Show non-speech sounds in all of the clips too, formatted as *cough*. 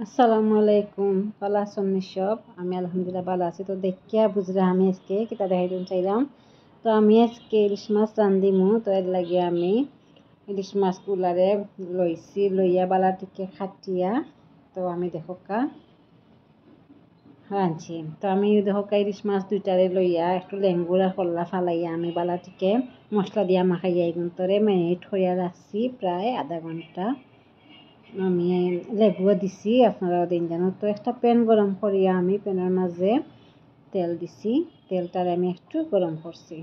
আসসালামু আলাইকুম ভালো আছেন সব আমি আলহামদুলিল্লাহ ভালো আছি তো দেখিয়া বুঝলাম আমি আজকে কিতা দিন চাইলাম তো আমি আজকে ইলিশ মাছ রান্ধিমু তো এর লাগে আমি ইলিশ মাছ কুলারে লইছি লইয়া বালাটিকে খাটিয়া তো আমি দেখকা রাঁধছি তো আমি দেখকা ইলিশ মাছ দুইটারে লইয়া একটু লেঙ্গুড়া কল্লা ফালাইয়া আমি বালাটিকে মশলা দিয়া মাখাইয়া এই গুণ তরে মেরিনেট করিয়া রাখছি প্রায় আধা ঘন্টা আমি লেবু দিছি আপনারা দিন জানো তো একটা প্যান গরম করিয়া আমি প্যানের মাঝে তেল দিছি তেলটার আমি একটু গরম করছি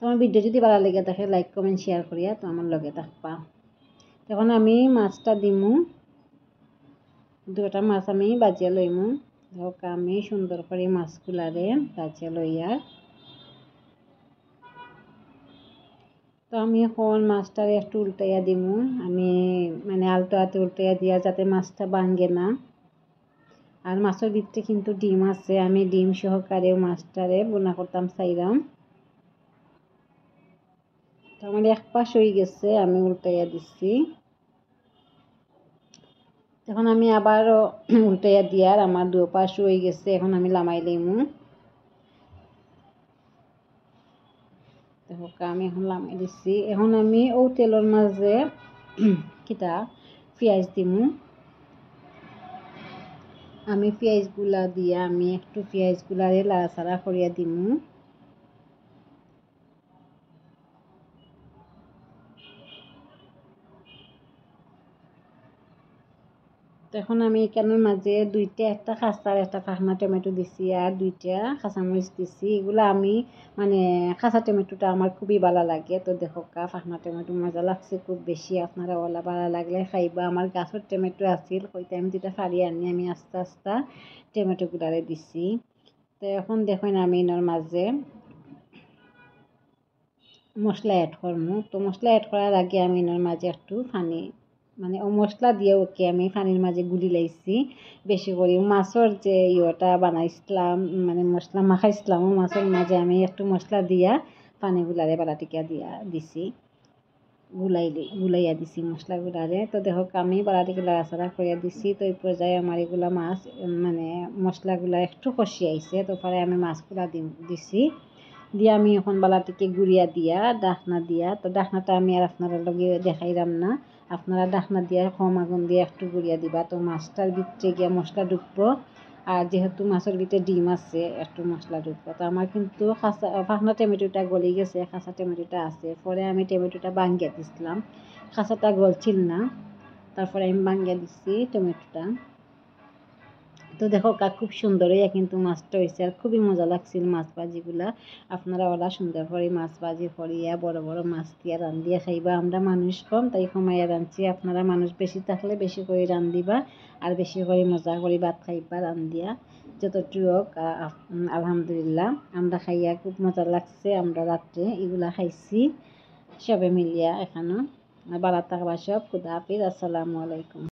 আমার ভিডিও যদি ভালো লেগে থাকে লাইক কমেন্ট শেয়ার করিয়া তো আমার লগে থাকবা এখন আমি মাছটা দিম দুটা মাছ আমি বাজিয়া লইমু ধর আমি সুন্দর করে মাছগুলারে বাজিয়া লইয়া তো আমি এখন মাছটা একটু উল্টাইয়া দিব আমি মানে আলতো হাতে উল্টাইয়া দিয়া যাতে মাছটা ভাঙে না আর মাছের ভিতরে কিন্তু ডিম আছে আমি ডিম সহকারে মাছটারে বোনা করতাম চাইলাম তো আমার এক পাশ হয়ে গেছে আমি উল্টাইয়া দিচ্ছি এখন আমি আবারও উল্টাইয়া দিয়ার আমার দুপাশ হয়ে গেছে এখন আমি লামাই লিমু তো আমি এখন নামিয়ে দিছি এখন আমি ও তেলের মাঝে *clears throat* কিটা পেঁয়াজ দিব আমি পেঁয়াজগুলা দিয়ে আমি একটু পেঁয়াজগুলারে লাড়াচাড়া করিয়া দিব তখন আমি কেন মাঝে দুইটা একটা খাস্তার একটা ফাখনা টমেটো দিছি আর দুইটা কাঁচামরিচ দিছি এগুলো আমি মানে কাঁচা টমেটোটা আমার খুবই ভালো লাগে তো দেখো কা ফাহনা টমেটো মজা লাগছে খুব বেশি আপনারা ওলা ভালো লাগলে খাইবা আমার গাছের টমেটো আছিল হইতে আমি যেটা ফাড়ি আনি আমি আস্তে আস্তে টমেটোগুলারে দিছি তো এখন দেখেন আমি এর মাঝে মশলা অ্যাড করবো তো মশলা অ্যাড করার আগে আমি এর মাঝে একটু পানি মানে ও মশলা দিয়ে ওকে আমি পানির মাঝে গুলি লাইছি বেশি করে মাছের যে ইয়েটা বানাইছিলাম মানে মশলা মাখাইছিলাম ও মাছের মাঝে আমি একটু মশলা দিয়া পানি গুলারে বালাটিকা দিয়া দিছি গুলাই গুলাইয়া দিছি মশলা গুলারে তো দেখক আমি বালাটিগুলা আচারা করিয়া দিছি তো এই পর্যায়ে আমার এগুলা মাছ মানে মশলাগুলা একটু কষি আইছে তো পরে আমি মাছগুলা দিছি দিয়ে আমি এখন থেকে গুড়িয়া দিয়া ডাকনা দিয়া তো ডাকনাটা আমি আর আপনারা লগে দেখাইলাম না আপনারা ডাকনা দিয়া কম আগুন দিয়ে একটু গুড়িয়া দিবা তো মাছটার ভিতরে গিয়া মশলা ঢুকবো আর যেহেতু মাছের ভিতরে ডিম আছে একটু মশলা ঢুকবো তো আমার কিন্তু কাঁচা পাখনা টমেটোটা গলে গেছে কাঁচা টমেটোটা আছে পরে আমি টমেটোটা বাঙ্গিয়া দিছিলাম কাঁচাটা গলছিল না তারপরে আমি বাঙ্গিয়া দিছি টমেটোটা তো দেখো কাক খুব সুন্দর হইয়া কিন্তু মাছটা হয়েছে আর খুবই মজা লাগছিল মাছ ভাজিগুলা আপনারা ওলা সুন্দর করে মাছ ভাজি করিয়া বড় বড় মাছ দিয়া রান্ধিয়া খাইবা আমরা মানুষ কম তাই কমাইয়া রাঁধছি আপনারা মানুষ বেশি থাকলে বেশি করে রান্ধিবা আর বেশি করে মজা করে ভাত খাইবা রান্ধিয়া যতটুকু আলহামদুলিল্লাহ আমরা খাইয়া খুব মজা লাগছে আমরা রাত্রে এগুলা খাইছি সবে মিলিয়া এখানে বালা থাকবা সব খুদা হাফিজ আসসালামু আলাইকুম